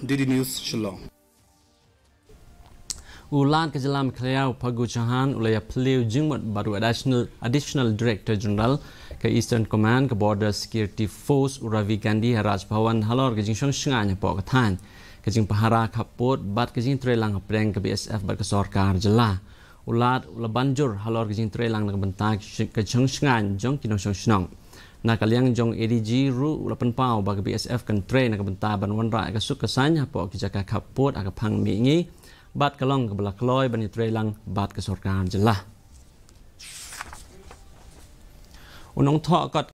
Didi News Shillong. Ulang kejelam kelayau Pagu Chahan oleh Pliu Jingmut baru additional, additional Director General ke Eastern Command ke Border Security Force Uravi Gandhi Haraj Bhawan Halor ke Jingshong Shengah Nyepok ke Tan ke Jing Pahara Kaput bat ke Jing Terelang ke BSF bat ke Sorkar Jelah Ulat Ula Halor kejeng Jing Terelang ke Bentak ke Jingshong Shengah Jong Kinong Shengah na kaliang jong EDG ru lapan pau bagi BSF kan train akan bentar ban wan rai ka suk kasanya po kijaka kaput akan pang mi ngi bat kalong ke belak loy ban lang bat ke sorkan jelah unong tho kat